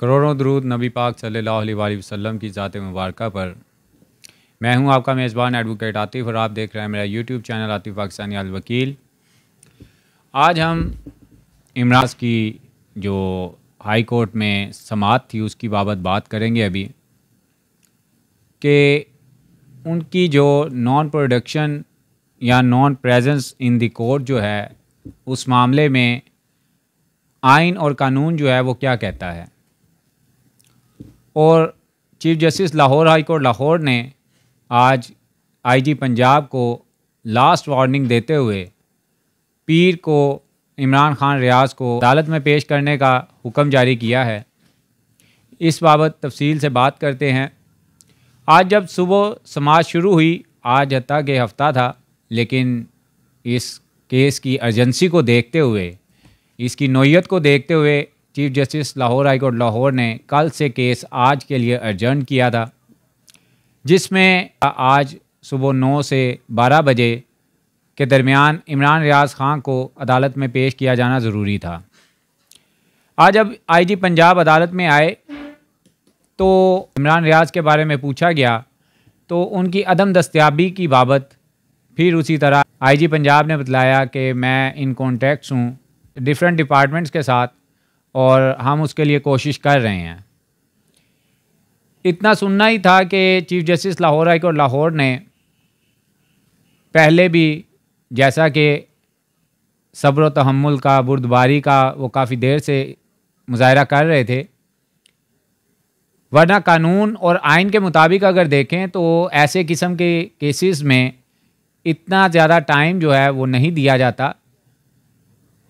करोड़ों दरूद नबी पाक सल्लल्लाहु अलैहि वसल्लम की ज़ात मुबारक पर मैं हूं आपका मेज़बान एडवोकेट आतिफ़ और आप देख रहे हैं मेरा यूट्यूब चैनल आतिफ पाकिस्तानी अलवकील आज हम इमराज की जो हाई कोर्ट में समात थी उसकी बाबत बात करेंगे अभी कि उनकी जो नॉन प्रोडक्शन या non presence in the court जो है उस मामले में आइन और कानून जो है वो क्या कहता है और chief justice Lahore high court Lahore ने आज आईजी पंजाब को लास्ट वार्निंग देते हुए पीर को इमरान खान रियाज को अदालत में पेश करने का हुक्म जारी किया है इस बाबत तफसील से बात करते हैं आज जब सुबह समाज शुरू हुई आज हत्या के हफ्ता था लेकिन इस केस की अर्जेंसी को देखते हुए इसकी नोयत को देखते हुए chief justice Lahore high court Lahore ने कल से केस आज के लिए अर्जर्न किया था जिसमें आज सुबह नौ से बारह बजे के दरमियान इमरान रियाज खान को अदालत में पेश किया जाना ज़रूरी था आज जब आईजी पंजाब अदालत में आए तो इमरान रियाज के बारे में पूछा गया तो उनकी अदम दस्तियाबी की बाबत फिर उसी तरह आईजी पंजाब ने बतलाया कि मैं इन कॉन्टैक्ट्स हूँ डिफरेंट डिपार्टमेंट्स के साथ और हम उसके लिए कोशिश कर रहे हैं इतना सुनना ही था कि chief justice Lahore high court Lahore ने पहले भी जैसा कि सब्र तहमुल का बुरदबारी का वो काफ़ी देर से मुजाहरा कर रहे थे वरना कानून और आइन के मुताबिक अगर देखें तो ऐसे किस्म के केसेस में इतना ज़्यादा टाइम जो है वो नहीं दिया जाता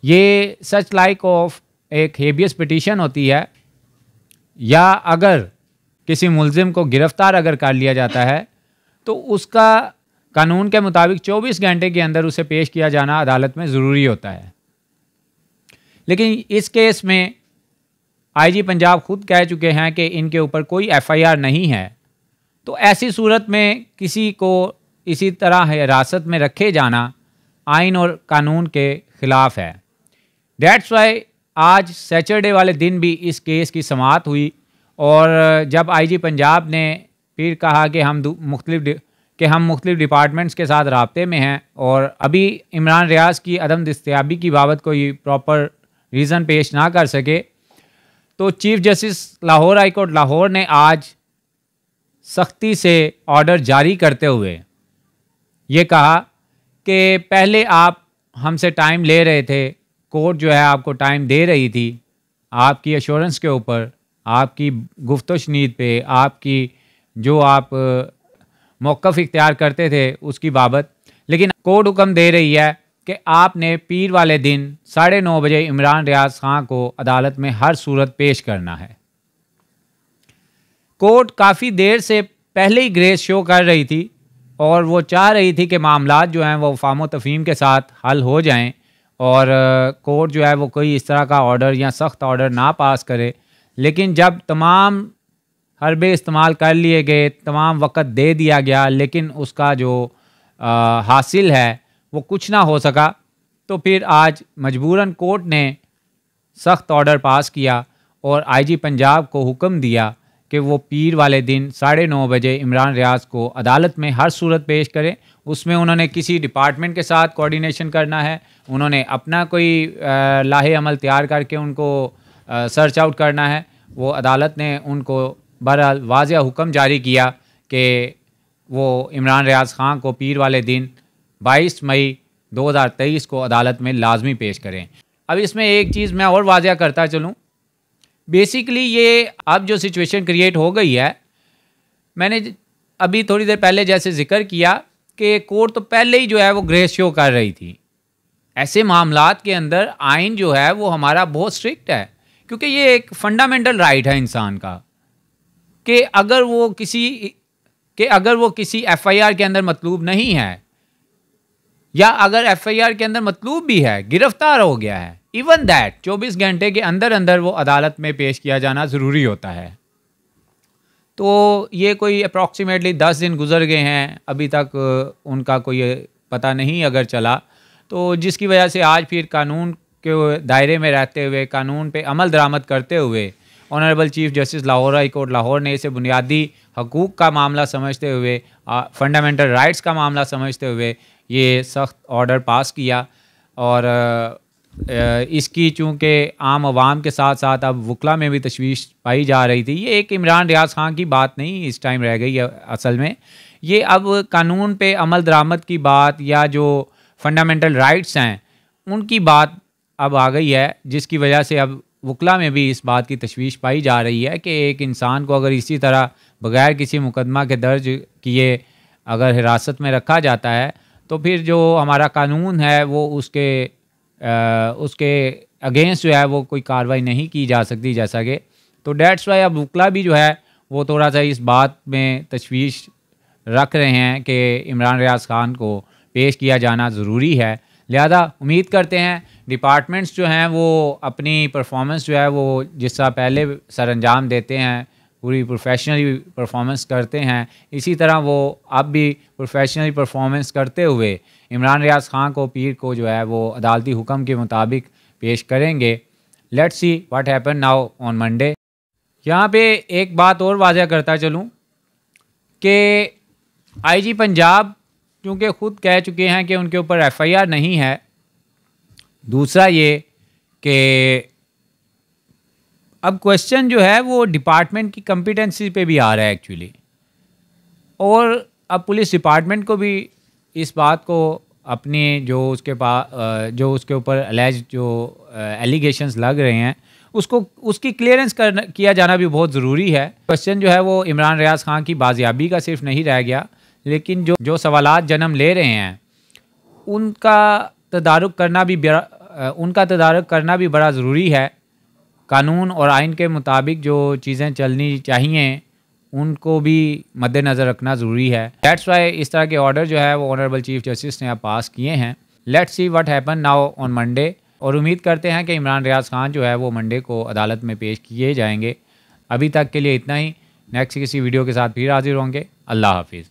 ये सच लाइक ऑफ एक हेबियस पिटीशन होती है या अगर किसी मुलजिम को गिरफ्तार अगर कर लिया जाता है तो उसका कानून के मुताबिक 24 घंटे के अंदर उसे पेश किया जाना अदालत में ज़रूरी होता है लेकिन इस केस में आईजी पंजाब खुद कह चुके हैं कि इनके ऊपर कोई एफआईआर नहीं है तो ऐसी सूरत में किसी को इसी तरह हिरासत में रखे जाना आइन और कानून के ख़िलाफ़ है डैट्स वाई आज सैटरडे वाले दिन भी इस केस की समात हुई और जब आईजी पंजाब ने फिर कहा कि हम मुख्तलिफ कि हम मुख्तलिफ डिपार्टमेंट्स के साथ रबते में हैं और अभी इमरान रियाज की अदम दस्तियाबी की बाबत कोई प्रॉपर रीज़न पेश ना कर सके तो chief justice Lahore high court Lahore ने आज सख्ती से ऑर्डर जारी करते हुए ये कहा कि पहले आप हमसे टाइम ले रहे थे कोर्ट जो है आपको टाइम दे रही थी आपकी एश्योरेंस के ऊपर आपकी गुफ्त शनीद पे आपकी जो आप मौक़ इख्तियार करते थे उसकी बाबत लेकिन कोर्ट हुक्म दे रही है कि आपने पीर वाले दिन साढ़े नौ बजे इमरान रियाज खां को अदालत में हर सूरत पेश करना है कोर्ट काफ़ी देर से पहले ही ग्रेस शो कर रही थी और वो चाह रही थी कि मामला जो हैं वो फामो तफीम के साथ हल हो जाएं और कोर्ट जो है वो कोई इस तरह का ऑर्डर या सख्त ऑर्डर ना पास करे लेकिन जब तमाम हरबे इस्तेमाल कर लिए गए तमाम वक़्त दे दिया गया लेकिन उसका जो आ, हासिल है वो कुछ ना हो सका तो फिर आज मजबूरन कोर्ट ने सख्त ऑर्डर पास किया और आईजी पंजाब को हुक्म दिया कि वो पीर वाले दिन साढ़े नौ बजे इमरान रियाज को अदालत में हर सूरत पेश करें उसमें उन्होंने किसी डिपार्टमेंट के साथ कोऑर्डिनेशन करना है उन्होंने अपना कोई लाहे अमल तैयार करके उनको सर्च आउट करना है वो अदालत ने उनको बहरहाल वाज हुक्म जारी किया कि वो इमरान रियाज खान को पीर वाले दिन 22 मई 2023 को अदालत में लाजमी पेश करें अब इसमें एक चीज़ मैं और वाजिया करता चलूँ बेसिकली ये अब जो सिचुएशन क्रिएट हो गई है मैंने अभी थोड़ी देर पहले जैसे जिक्र किया कि कोर्ट तो पहले ही जो है वो ग्रेस शो कर रही थी ऐसे मामला के अंदर आइन जो है वो हमारा बहुत स्ट्रिक्ट है क्योंकि ये एक फंडामेंटल राइट है इंसान का कि अगर वो किसी कि अगर वो किसी एफआईआर के अंदर मतलूब नहीं है या अगर एफआईआर के अंदर मतलूब भी है गिरफ्तार हो गया है इवन दैट 24 घंटे के अंदर अंदर वो अदालत में पेश किया जाना ज़रूरी होता है तो ये कोई अप्रॉक्सीमेटली दस दिन गुजर गए हैं अभी तक उनका कोई पता नहीं अगर चला तो जिसकी वजह से आज फिर कानून के दायरे में रहते हुए कानून पे अमल दरामद करते हुए honourable chief justice Lahore high court Lahore ने इसे बुनियादी हकूक़ का मामला समझते हुए फंडामेंटल राइट्स का मामला समझते हुए ये सख्त ऑर्डर पास किया और इसकी चूँकि आम आवाम के साथ साथ अब वकला में भी तशवीश पाई जा रही थी ये एक इमरान रियाज खान की बात नहीं इस टाइम रह गई असल में ये अब कानून पे अमल दरामद की बात या जो फंडामेंटल राइट्स हैं उनकी बात अब आ गई है जिसकी वजह से अब वकला में भी इस बात की तशवीश पाई जा रही है कि एक इंसान को अगर इसी तरह बगैर किसी मुकदमा के दर्ज किए अगर हिरासत में रखा जाता है तो फिर जो हमारा कानून है वो उसके उसके अगेंस्ट जो है वो कोई कार्रवाई नहीं की जा सकती जैसा कि तो डेट्स वाई अब वकला भी जो है वो थोड़ा सा इस बात में तशवीश रख रहे हैं कि इमरान रियाज खान को पेश किया जाना ज़रूरी है लिहाजा उम्मीद करते हैं डिपार्टमेंट्स जो हैं वो अपनी परफॉर्मेंस जो है वो जिस तरह पहले सर अंजाम देते हैं पूरी प्रोफेशनली परफॉर्मेंस करते हैं इसी तरह वो अब भी प्रोफेशनली परफॉर्मेंस करते हुए इमरान रियाज खान को पीर को जो है वो अदालती हुक्म के मुताबिक पेश करेंगे let's see what happen now on Monday यहाँ पे एक बात और वाजह करता चलूँ कि आईजी पंजाब क्योंकि ख़ुद कह चुके हैं कि उनके ऊपर एफआईआर नहीं है दूसरा ये कि अब क्वेश्चन जो है वो डिपार्टमेंट की कम्पिटेंसी पे भी आ रहा है एक्चुअली और अब पुलिस डिपार्टमेंट को भी इस बात को अपने जो उसके पास जो उसके ऊपर अलैज जो एलिगेशंस लग रहे हैं उसको उसकी क्लियरेंस कर किया जाना भी बहुत ज़रूरी है क्वेश्चन जो है वो इमरान रियाज खान की बाजियाबी का सिर्फ नहीं रह गया लेकिन जो जो सवाल जन्म ले रहे हैं उनका तदारक करना भी उनका तदारक करना भी बड़ा ज़रूरी है कानून और आइन के मुताबिक जो चीज़ें चलनी चाहिए उनको भी मद्देनज़र रखना ज़रूरी है डेट्स वाई इस तरह के ऑर्डर जो है वो ऑनरेबल चीफ जस्टिस ने अब पास किए हैं let's see what happen now on Monday और उम्मीद करते हैं कि इमरान रियाज खान जो है वो मंडे को अदालत में पेश किए जाएंगे अभी तक के लिए इतना ही नेक्स्ट किसी वीडियो के साथ फिर हाजिर होंगे अल्लाह हाफिज़